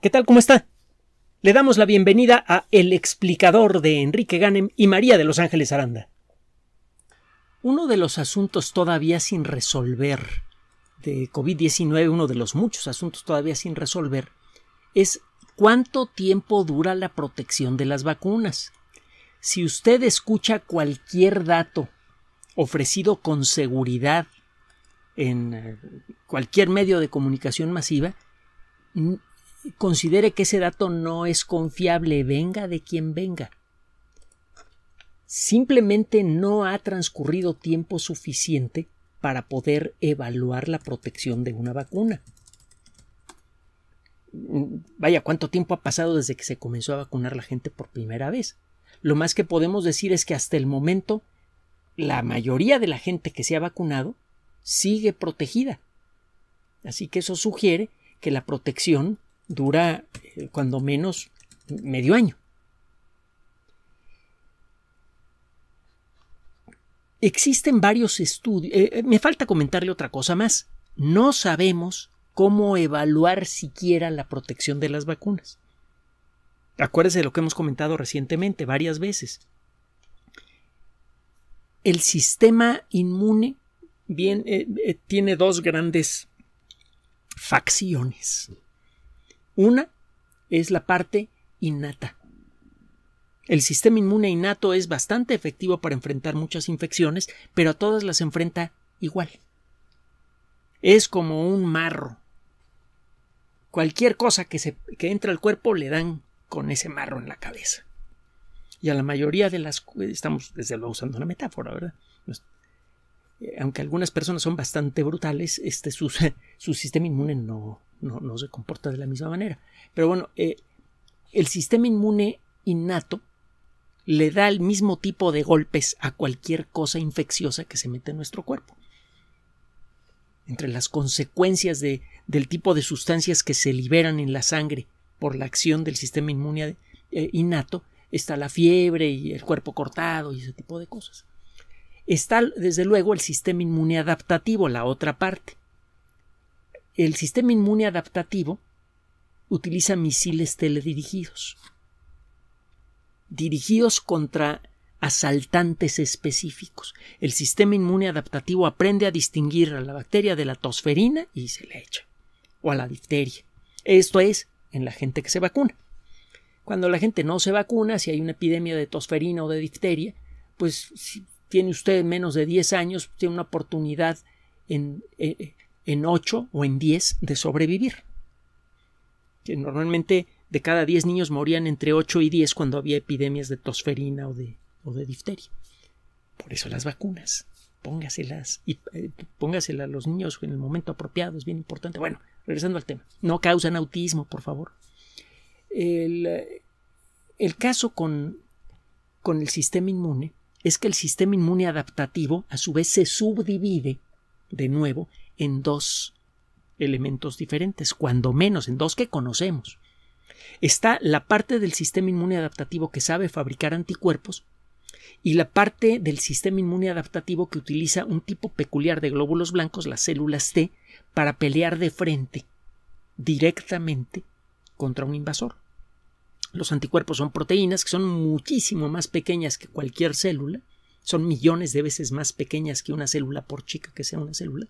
¿Qué tal? ¿Cómo está? Le damos la bienvenida a El explicador de Enrique Ganem y María de Los Ángeles Aranda. Uno de los asuntos todavía sin resolver de COVID-19, uno de los muchos asuntos todavía sin resolver, es cuánto tiempo dura la protección de las vacunas. Si usted escucha cualquier dato ofrecido con seguridad en eh, cualquier medio de comunicación masiva, considere que ese dato no es confiable, venga de quien venga. Simplemente no ha transcurrido tiempo suficiente para poder evaluar la protección de una vacuna. Vaya, ¿cuánto tiempo ha pasado desde que se comenzó a vacunar la gente por primera vez? Lo más que podemos decir es que hasta el momento la mayoría de la gente que se ha vacunado sigue protegida. Así que eso sugiere que la protección dura eh, cuando menos medio año. Existen varios estudios. Eh, eh, me falta comentarle otra cosa más. No sabemos cómo evaluar siquiera la protección de las vacunas. Acuérdese de lo que hemos comentado recientemente varias veces. El sistema inmune tiene dos grandes facciones. Una es la parte innata. El sistema inmune innato es bastante efectivo para enfrentar muchas infecciones, pero a todas las enfrenta igual. Es como un marro. Cualquier cosa que, se, que entra al cuerpo le dan con ese marro en la cabeza. Y a la mayoría de las... estamos desde luego usando una metáfora, ¿verdad? Eh, aunque algunas personas son bastante brutales, este, su, sistema inmune no, no, se comporta de la misma manera. Pero bueno, eh, el sistema inmune innato le da el mismo tipo de golpes a cualquier cosa infecciosa que se mete en nuestro cuerpo. Entre las consecuencias de, del tipo de sustancias que se liberan en la sangre por la acción del sistema inmune eh, innato está la fiebre y el cuerpo cortado y ese tipo de cosas está desde luego el sistema inmune adaptativo, la otra parte. El sistema inmune adaptativo utiliza misiles teledirigidos, dirigidos contra asaltantes específicos. El sistema inmune adaptativo aprende a distinguir a la bacteria de la tosferina y se le echa, o a la difteria. Esto es en la gente que se vacuna. Cuando la gente no se vacuna, si hay una epidemia de tosferina o de difteria, pues tiene usted menos de 10 años, tiene una oportunidad en, 8 eh, eh, o en 10 de sobrevivir. normalmente de cada 10 niños morían entre 8 y 10 cuando había epidemias de tosferina o de, difteria. Por eso las vacunas. Póngaselas y eh, póngaselas a los niños en el momento apropiado, es bien importante. Bueno, regresando al tema, no causan autismo, por favor. El, el caso con, con el sistema inmune es que el sistema inmune adaptativo a su vez se subdivide de nuevo en dos elementos diferentes, cuando menos en dos que conocemos. Está la parte del sistema inmune adaptativo que sabe fabricar anticuerpos y la parte del sistema inmune adaptativo que utiliza un tipo peculiar de glóbulos blancos, las células T, para pelear de frente directamente contra un invasor. Los anticuerpos son proteínas que son muchísimo más pequeñas que cualquier célula, son millones de veces más pequeñas que una célula por chica que sea una célula,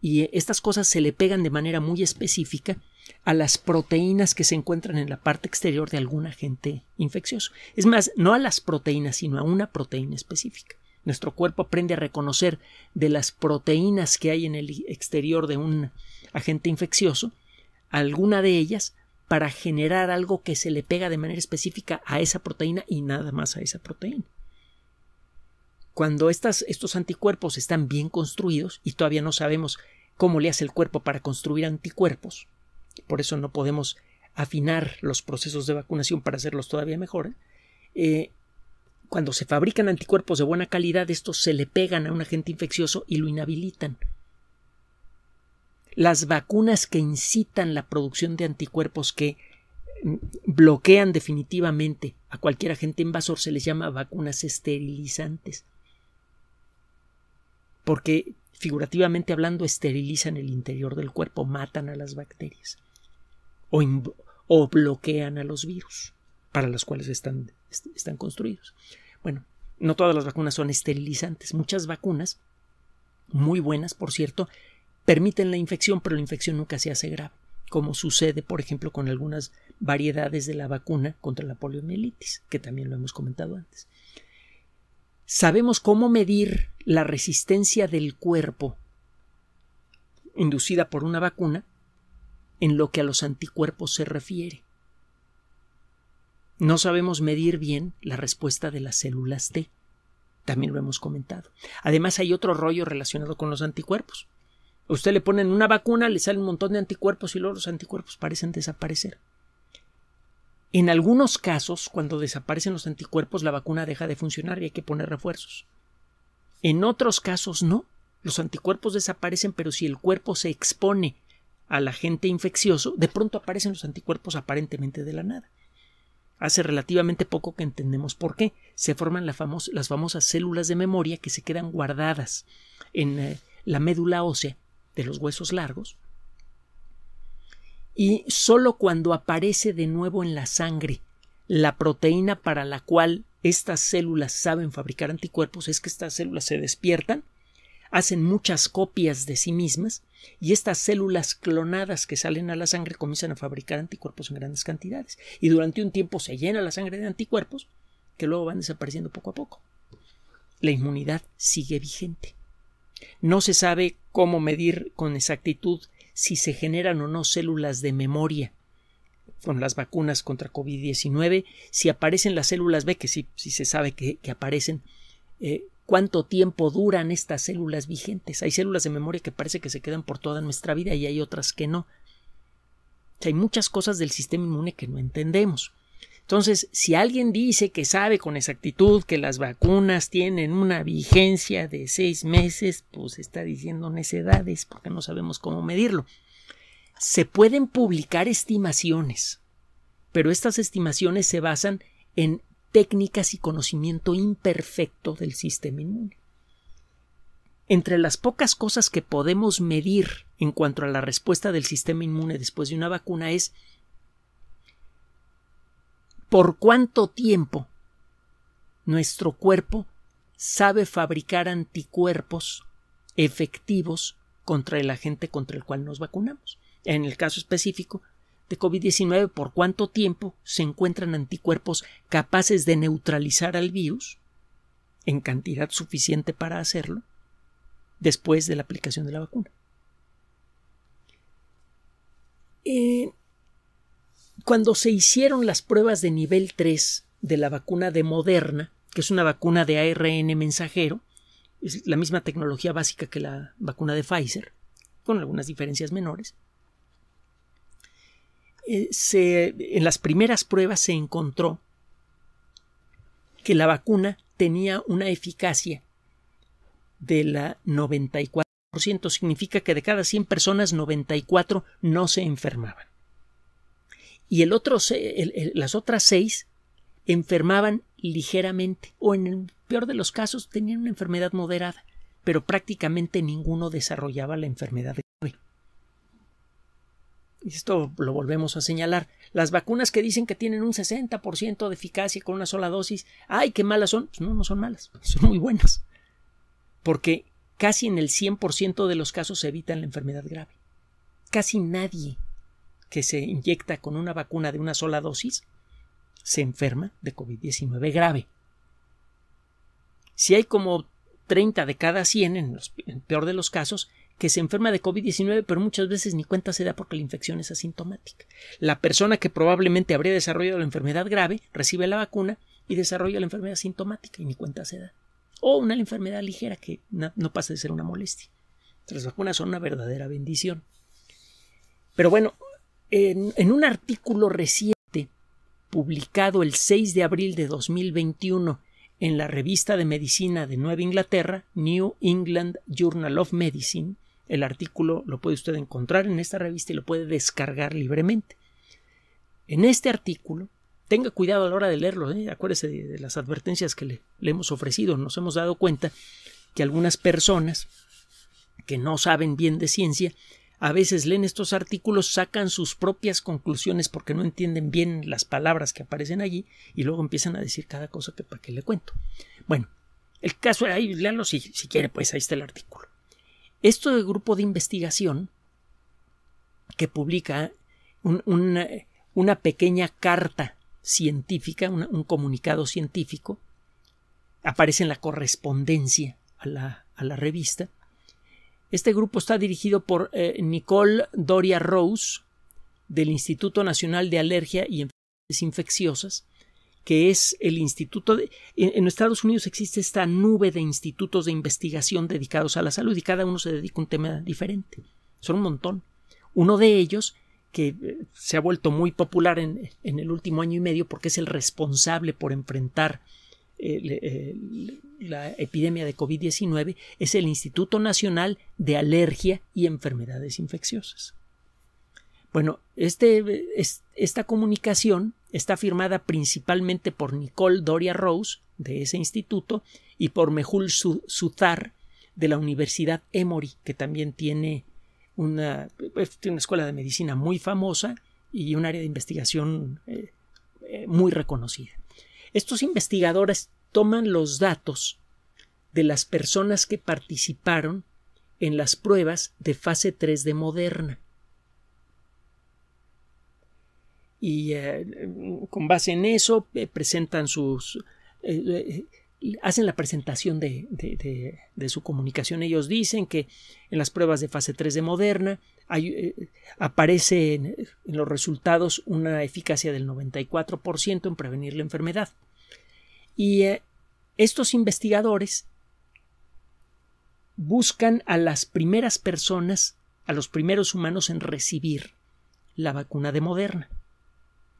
y eh, estas cosas se le pegan de manera muy específica a las proteínas que se encuentran en la parte exterior de algún agente infeccioso. Es más, no a las proteínas, sino a una proteína específica. Nuestro cuerpo aprende a reconocer de las proteínas que hay en el exterior de un agente infeccioso, alguna de ellas para generar algo que se le pega de manera específica a esa proteína y nada más a esa proteína. Cuando estos anticuerpos están bien construidos y todavía no sabemos cómo le hace el cuerpo para construir anticuerpos, por eso no podemos afinar los procesos de vacunación para hacerlos todavía mejor, eh, cuando se fabrican anticuerpos de buena calidad, estos se le pegan a un agente infeccioso y lo inhabilitan las vacunas que incitan la producción de anticuerpos que mm, bloquean definitivamente a cualquier agente invasor se les llama vacunas esterilizantes. Porque figurativamente hablando esterilizan el interior del cuerpo, matan a las bacterias o, o bloquean a los virus para los cuales están, están construidos. Bueno, no todas las vacunas son esterilizantes, muchas vacunas, muy buenas por cierto, permiten la infección, pero la infección nunca se hace grave, como sucede, por ejemplo, con algunas variedades de la vacuna contra la poliomielitis, que también lo hemos comentado antes. Sabemos cómo medir la resistencia del cuerpo inducida por una vacuna en lo que a los anticuerpos se refiere. No sabemos medir bien la respuesta de las células T. También lo hemos comentado. Además hay otro rollo relacionado con los anticuerpos. Usted le ponen una vacuna, le sale un montón de anticuerpos y luego los anticuerpos parecen desaparecer. En algunos casos, cuando desaparecen los anticuerpos, la vacuna deja de funcionar y hay que poner refuerzos. En otros casos no. Los anticuerpos desaparecen, pero si el cuerpo se expone al agente infeccioso, de pronto aparecen los anticuerpos aparentemente de la nada. Hace relativamente poco que entendemos por qué. Se forman las famosas células de memoria que se quedan guardadas en eh, la médula ósea de los huesos largos, y solo cuando aparece de nuevo en la sangre la proteína para la cual estas células saben fabricar anticuerpos es que estas células se despiertan, hacen muchas copias de sí mismas y estas células clonadas que salen a la sangre comienzan a fabricar anticuerpos en grandes cantidades y durante un tiempo se llena la sangre de anticuerpos que luego van desapareciendo poco a poco. La inmunidad sigue vigente. No se sabe cómo medir con exactitud si se generan o no células de memoria con las vacunas contra COVID-19, si aparecen las células B, que sí, se sabe que, aparecen, eh, cuánto tiempo duran estas células vigentes. Hay células de memoria que parece que se quedan por toda nuestra vida y hay otras que no. hay muchas cosas del sistema inmune que no entendemos. Entonces, si alguien dice que sabe con exactitud que las vacunas tienen una vigencia de seis meses, pues está diciendo necedades porque no sabemos cómo medirlo. Se pueden publicar estimaciones, pero estas estimaciones se basan en técnicas y conocimiento imperfecto del sistema inmune. Entre las pocas cosas que podemos medir en cuanto a la respuesta del sistema inmune después de una vacuna es por cuánto tiempo nuestro cuerpo sabe fabricar anticuerpos efectivos contra el agente contra el cual nos vacunamos. En el caso específico de COVID-19, por cuánto tiempo se encuentran anticuerpos capaces de neutralizar al virus en cantidad suficiente para hacerlo después de la aplicación de la vacuna. Eh, cuando se hicieron las pruebas de nivel 3 de la vacuna de Moderna, que es una vacuna de ARN mensajero, es la misma tecnología básica que la vacuna de Pfizer, con algunas diferencias menores, eh, en las primeras pruebas se encontró que la vacuna tenía una eficacia de la 94%, significa que de cada 100 personas 94 no se enfermaban y las otras seis enfermaban ligeramente o en el peor de los casos tenían una enfermedad moderada, pero prácticamente ninguno desarrollaba la enfermedad grave. Esto lo volvemos a señalar. Las vacunas que dicen que tienen un 60% de eficacia con una sola dosis, ¡ay, qué malas son! Pues no, no son malas, son muy buenas. Porque casi en el 100% de los casos se evitan la enfermedad grave. Casi nadie que se inyecta con una vacuna de una sola dosis se enferma de COVID-19 grave. Si hay como 30 de cada 100, en, el peor de los casos, que se enferma de COVID-19, pero muchas veces ni cuenta se da porque la infección es asintomática. La persona que probablemente habría desarrollado la enfermedad grave recibe la vacuna y desarrolla la enfermedad asintomática y ni cuenta se da. O una enfermedad ligera que no pasa de ser una molestia. Las vacunas son una verdadera bendición. Pero bueno, en, un artículo reciente publicado el 6 de abril de 2021 en la revista de medicina de Nueva Inglaterra, New England Journal of Medicine, el artículo lo puede usted encontrar en esta revista y lo puede descargar libremente. En este artículo, tenga cuidado a la hora de leerlo, ¿eh? acuérdese de, las advertencias que le, le hemos ofrecido, nos hemos dado cuenta que algunas personas que no saben bien de ciencia a veces leen estos artículos, sacan sus propias conclusiones porque no entienden bien las palabras que aparecen allí y luego empiezan a decir cada cosa que para qué le cuento. Bueno, el caso, ahí leanlo si, si quiere, pues ahí está el artículo. Esto del grupo de investigación que publica una, pequeña carta científica, un comunicado científico, aparece en la correspondencia a la, a la revista, este grupo está dirigido por eh, Nicole Doria Rose del Instituto Nacional de Alergia y Enfermedades Infecciosas, que es el instituto de, en, Estados Unidos existe esta nube de institutos de investigación dedicados a la salud y cada uno se dedica a un tema diferente. Son un montón. Uno de ellos que eh, se ha vuelto muy popular en el último año y medio porque es el responsable por enfrentar la epidemia de COVID-19 es el Instituto Nacional de Alergia y Enfermedades Infecciosas. Bueno, este, esta comunicación está firmada principalmente por Nicole Doria Rose, de ese instituto, y por Mehul Suzar, de la Universidad Emory, que también tiene una, pues, una escuela de medicina muy famosa y un área de investigación eh, eh, muy reconocida. Estos investigadores toman los datos de las personas que participaron en las pruebas de fase 3 de Moderna. Y eh, con base en eso eh, presentan sus, eh, hacen la presentación de, de, su comunicación. Ellos dicen que en las pruebas de fase 3 de Moderna eh, aparece en, los resultados una eficacia del 94% en prevenir la enfermedad. Y eh, estos investigadores buscan a las primeras personas, a los primeros humanos en recibir la vacuna de Moderna.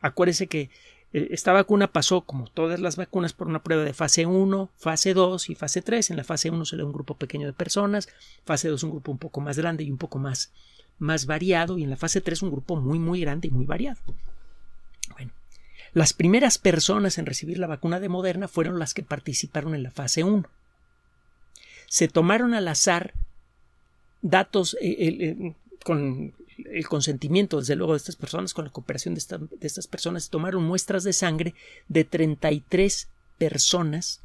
Acuérdense que eh, esta vacuna pasó, como todas las vacunas, por una prueba de fase 1, fase 2 y fase 3. En la fase 1 se le da un grupo pequeño de personas, fase 2 un grupo un poco más grande y un poco más, más variado, y en la fase 3 un grupo muy, muy grande y muy variado. Bueno, las primeras personas en recibir la vacuna de Moderna fueron las que participaron en la fase 1. Se tomaron al azar datos eh, eh, con el consentimiento, desde luego, de estas personas, con la cooperación de, estas personas, tomaron muestras de sangre de 33 personas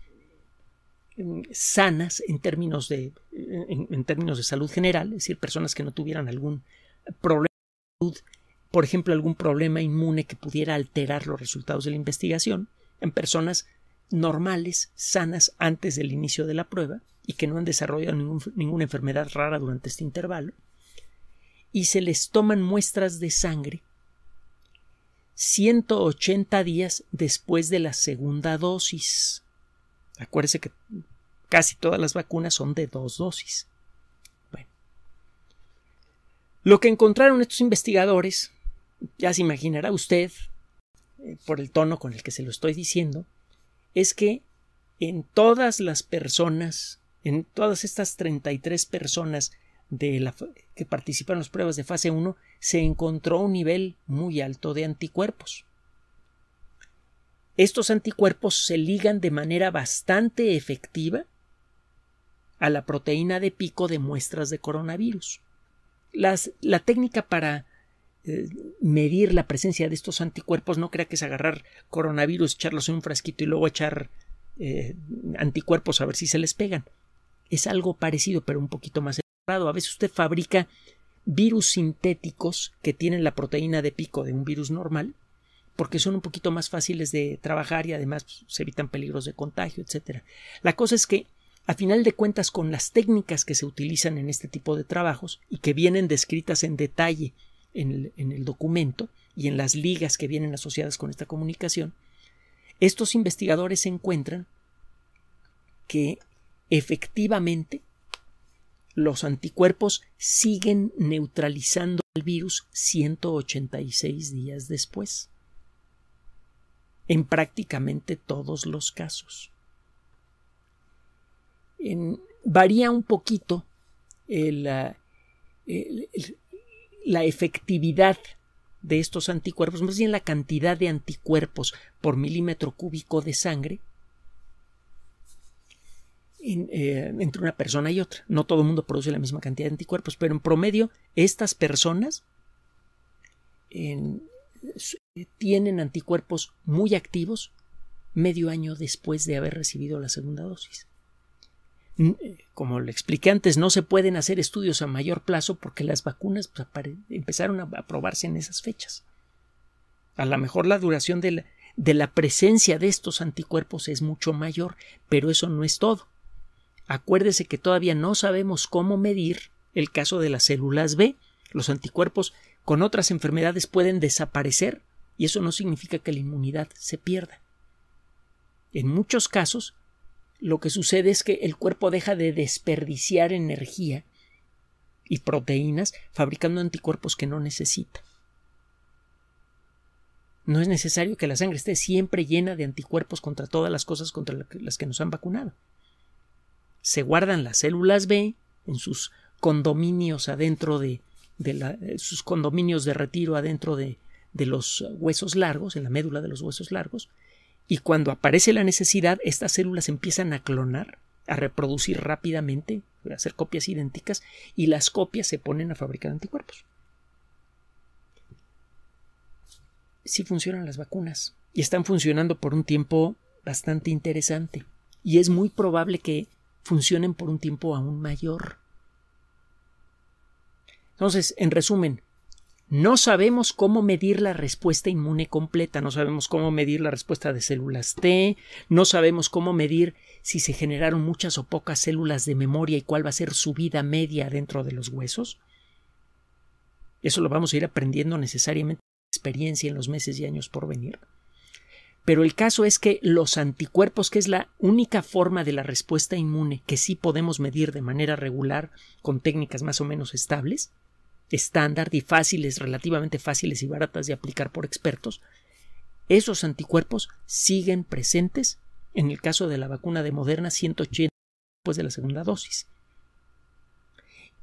mm, sanas en términos de, en, términos de salud general, es decir, personas que no tuvieran algún problema de salud, por ejemplo, algún problema inmune que pudiera alterar los resultados de la investigación, en personas normales, sanas antes del inicio de la prueba y que no han desarrollado ninguna enfermedad rara durante este intervalo, y se les toman muestras de sangre 180 días después de la segunda dosis. Acuérdese que casi todas las vacunas son de dos dosis. Bueno. Lo que encontraron estos investigadores, ya se imaginará usted, eh, por el tono con el que se lo estoy diciendo, es que en todas las personas, en todas estas 33 personas de la que participaron en las pruebas de fase 1 se encontró un nivel muy alto de anticuerpos. Estos anticuerpos se ligan de manera bastante efectiva a la proteína de pico de muestras de coronavirus. Las, la técnica para eh, medir la presencia de estos anticuerpos no crea que es agarrar coronavirus, echarlos en un frasquito y luego echar eh, anticuerpos a ver si se les pegan. Es algo parecido, pero un poquito más a veces usted fabrica virus sintéticos que tienen la proteína de pico de un virus normal, porque son un poquito más fáciles de trabajar y además pues, se evitan peligros de contagio, etc. La cosa es que, a final de cuentas, con las técnicas que se utilizan en este tipo de trabajos y que vienen descritas en detalle en el, en el documento y en las ligas que vienen asociadas con esta comunicación, estos investigadores encuentran que efectivamente los anticuerpos siguen neutralizando el virus 186 días después, en prácticamente todos los casos. varía un poquito la efectividad de estos anticuerpos, más bien la cantidad de anticuerpos por milímetro cúbico de sangre, eh, entre una persona y otra. No todo el mundo produce la misma cantidad de anticuerpos, pero en promedio estas personas tienen anticuerpos muy activos medio año después de haber recibido la segunda dosis. Eh, como le expliqué antes, no se pueden hacer estudios a mayor plazo porque las vacunas pues, empezaron a aprobarse en esas fechas. A lo mejor la duración de la presencia de estos anticuerpos es mucho mayor, pero eso no es todo. Acuérdese que todavía no sabemos cómo medir el caso de las células B. Los anticuerpos con otras enfermedades pueden desaparecer y eso no significa que la inmunidad se pierda. En muchos casos, lo que sucede es que el cuerpo deja de desperdiciar energía y proteínas fabricando anticuerpos que no necesita. No es necesario que la sangre esté siempre llena de anticuerpos contra todas las cosas contra las que nos han vacunado se guardan las células B en sus condominios adentro de, eh, sus condominios de retiro adentro de, de los huesos largos, en la médula de los huesos largos, y cuando aparece la necesidad, estas células empiezan a clonar, a reproducir rápidamente, a hacer copias idénticas, y las copias se ponen a fabricar anticuerpos. si funcionan las vacunas, y están funcionando por un tiempo bastante interesante, y es muy probable que funcionen por un tiempo aún mayor. Entonces, en resumen, no sabemos cómo medir la respuesta inmune completa, no sabemos cómo medir la respuesta de células T, no sabemos cómo medir si se generaron muchas o pocas células de memoria y cuál va a ser su vida media dentro de los huesos. Eso lo vamos a ir aprendiendo necesariamente en experiencia en los meses y años por venir. Pero el caso es que los anticuerpos, que es la única forma de la respuesta inmune que sí podemos medir de manera regular con técnicas más o menos estables, estándar y fáciles, relativamente fáciles y baratas de aplicar por expertos, esos anticuerpos siguen presentes en el caso de la vacuna de Moderna 180 después de la segunda dosis.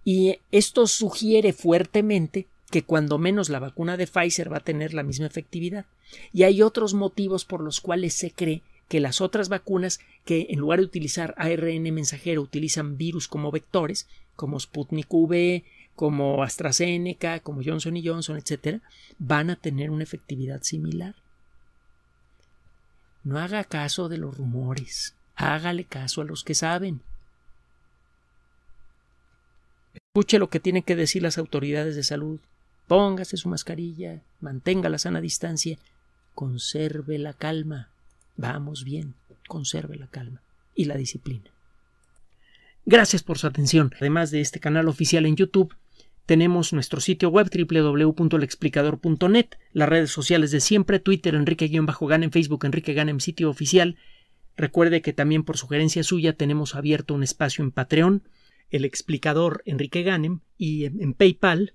Y esto sugiere fuertemente que cuando menos la vacuna de Pfizer va a tener la misma efectividad. Y hay otros motivos por los cuales se cree que las otras vacunas que en lugar de utilizar ARN mensajero utilizan virus como vectores, como Sputnik V, como AstraZeneca, como Johnson Johnson, etc., van a tener una efectividad similar. No haga caso de los rumores, hágale caso a los que saben. Escuche lo que tienen que decir las autoridades de salud. Póngase su mascarilla, mantenga la sana distancia, conserve la calma. Vamos bien, conserve la calma y la disciplina. Gracias por su atención. Además de este canal oficial en YouTube, tenemos nuestro sitio web www.lexplicador.net, las redes sociales de siempre, Twitter Enrique-Ganem, Facebook Enrique Ganem, sitio oficial. Recuerde que también por sugerencia suya tenemos abierto un espacio en Patreon, el explicador Enrique Ganem y en PayPal